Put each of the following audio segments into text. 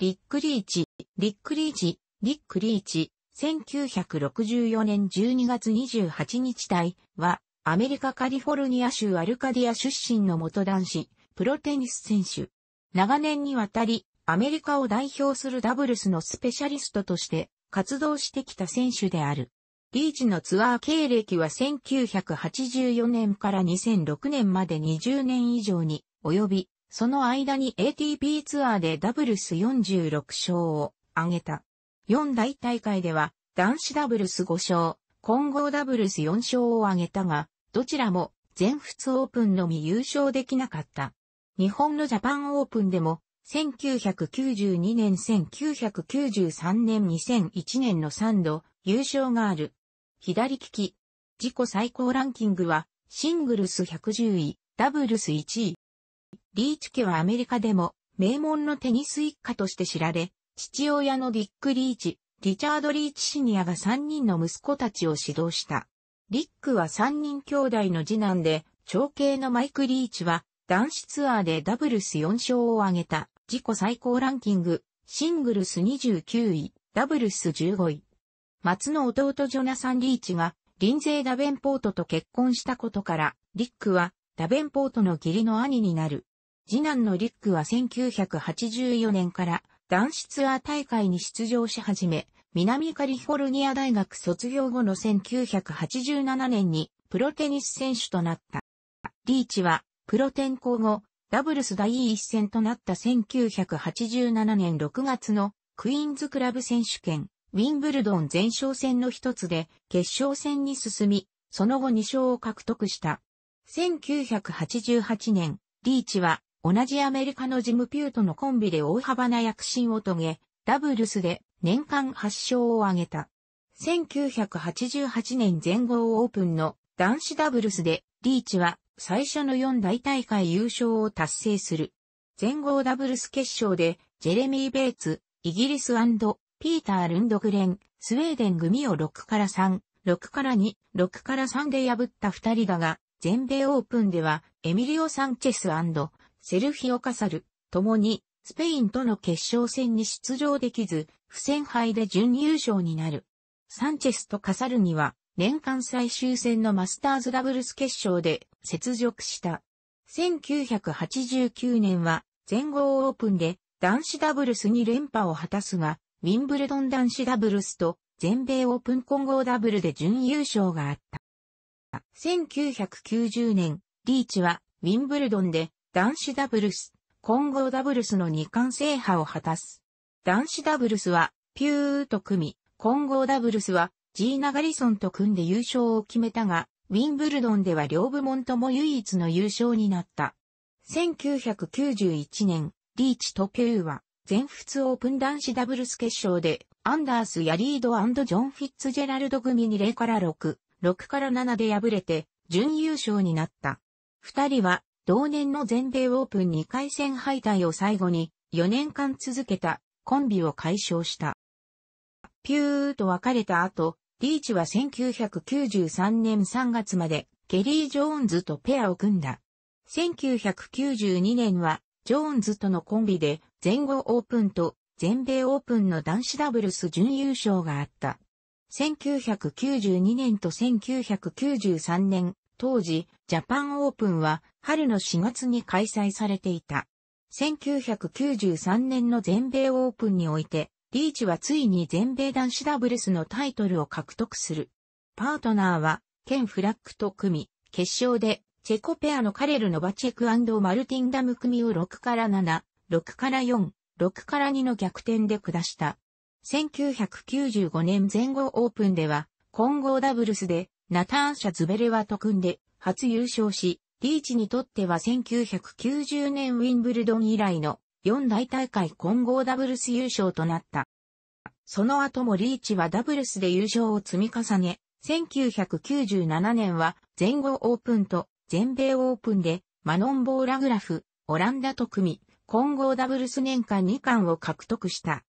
リックリーチ、リックリーチ、リックリーチ、1964年12月28日隊は、アメリカカリフォルニア州アルカディア出身の元男子、プロテニス選手。長年にわたり、アメリカを代表するダブルスのスペシャリストとして活動してきた選手である。リーチのツアー経歴は1984年から2006年まで20年以上に及び、その間に ATP ツアーでダブルス46勝を挙げた。4大大会では男子ダブルス5勝、混合ダブルス4勝を挙げたが、どちらも全仏オープンのみ優勝できなかった。日本のジャパンオープンでも、1992年、1993年、2001年の3度優勝がある。左利き。自己最高ランキングは、シングルス110位、ダブルス1位、リーチ家はアメリカでも名門のテニス一家として知られ、父親のディック・リーチ、リチャード・リーチシニアが3人の息子たちを指導した。リックは3人兄弟の次男で、長兄のマイク・リーチは男子ツアーでダブルス4勝を挙げた自己最高ランキング、シングルス29位、ダブルス15位。松の弟ジョナサン・リーチがリンゼイ・ダベンポートと結婚したことから、リックはダベンポートの義理の兄になる。次男のリックは1984年から男子ツアー大会に出場し始め、南カリフォルニア大学卒業後の1987年にプロテニス選手となった。リーチはプロ転校後、ダブルス第一戦となった1987年6月のクイーンズクラブ選手権、ウィンブルドン前哨戦の一つで決勝戦に進み、その後2勝を獲得した。1988年、リーチは同じアメリカのジムピュートのコンビで大幅な躍進を遂げ、ダブルスで年間8勝を挙げた。1988年全豪オープンの男子ダブルスでリーチは最初の4大大会優勝を達成する。全豪ダブルス決勝でジェレミー・ベイツ、イギリスピーター・ルンドグレン、スウェーデン組を6から3、6から2、6から3で破った2人だが、全米オープンではエミリオ・サンチェスセルヒオ・カサル、ともに、スペインとの決勝戦に出場できず、不戦敗で準優勝になる。サンチェスとカサルには、年間最終戦のマスターズダブルス決勝で雪辱した。1989年は全豪オープンで男子ダブルスに連覇を果たすが、ウィンブルドン男子ダブルスと全米オープン混合ダブルで準優勝があった。1990年、リーチはウィンブルドンで男子ダブルス、混合ダブルスの2冠制覇を果たす。男子ダブルスは、ピューと組み、混合ダブルスは、ジーナ・ガリソンと組んで優勝を決めたが、ウィンブルドンでは両部門とも唯一の優勝になった。1991年、リーチとピューは、全仏オープン男子ダブルス決勝で、アンダースやリードジョン・フィッツジェラルド組に0から6、6から7で敗れて、準優勝になった。二人は、同年の全米オープン2回戦敗退を最後に4年間続けたコンビを解消した。ピューと別れた後、リーチは1993年3月までケリー・ジョーンズとペアを組んだ。1992年はジョーンズとのコンビで全豪オープンと全米オープンの男子ダブルス準優勝があった。1992年と1993年、当時、ジャパンオープンは春の4月に開催されていた。1993年の全米オープンにおいて、リーチはついに全米男子ダブルスのタイトルを獲得する。パートナーは、ケン・フラックと組み、決勝で、チェコペアのカレル・ノバチェクマルティン・ダム組を6から7、6から4、6から2の逆転で下した。1995年前後オープンでは、混合ダブルスでナターンシャ・ズベレは特んで初優勝し、リーチにとっては1990年ウィンブルドン以来の4大大会混合ダブルス優勝となった。その後もリーチはダブルスで優勝を積み重ね、1997年は全豪オープンと全米オープンでマノン・ボーラグラフ、オランダと組み、混合ダブルス年間2冠を獲得した。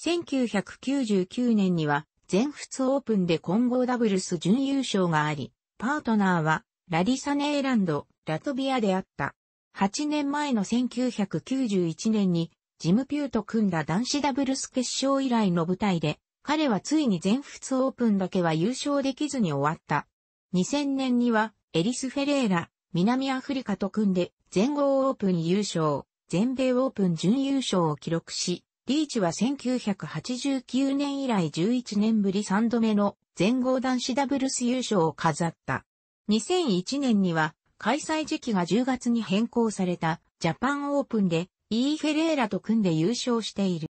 1999年には全仏オープンで混合ダブルス準優勝があり、パートナーはラリサネーランド、ラトビアであった。8年前の1991年にジムピューと組んだ男子ダブルス決勝以来の舞台で、彼はついに全仏オープンだけは優勝できずに終わった。2000年にはエリス・フェレーラ、南アフリカと組んで全豪オープン優勝、全米オープン準優勝を記録し、リーチは1989年以来11年ぶり3度目の全豪男子ダブルス優勝を飾った。2001年には開催時期が10月に変更されたジャパンオープンでイーフェレーラと組んで優勝している。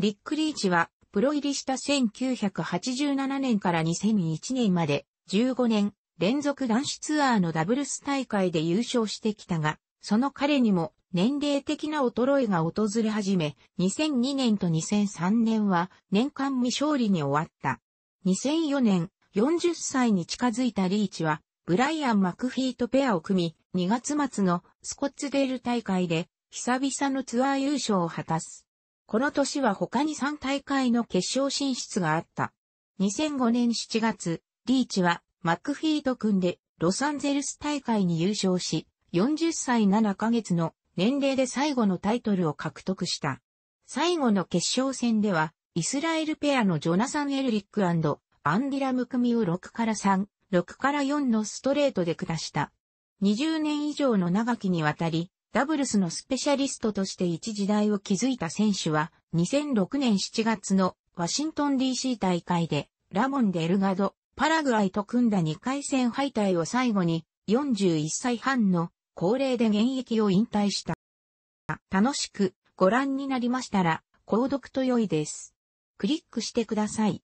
リック・リーチはプロ入りした1987年から2001年まで15年連続男子ツアーのダブルス大会で優勝してきたが、その彼にも年齢的な衰えが訪れ始め、2002年と2003年は年間未勝利に終わった。2004年、40歳に近づいたリーチは、ブライアン・マクフィーとペアを組み、2月末のスコッツデール大会で、久々のツアー優勝を果たす。この年は他に3大会の決勝進出があった。2005年7月、リーチはマクフィーと組んでロサンゼルス大会に優勝し、40歳7ヶ月の年齢で最後のタイトルを獲得した。最後の決勝戦では、イスラエルペアのジョナサン・エルリックアンディラム組を6から3、6から4のストレートで下した。20年以上の長きにわたり、ダブルスのスペシャリストとして一時代を築いた選手は、2006年7月のワシントン DC 大会で、ラモン・デルガド、パラグアイと組んだ2回戦敗退を最後に、41歳半の高齢で現役を引退した。楽しくご覧になりましたら、購読と良いです。クリックしてください。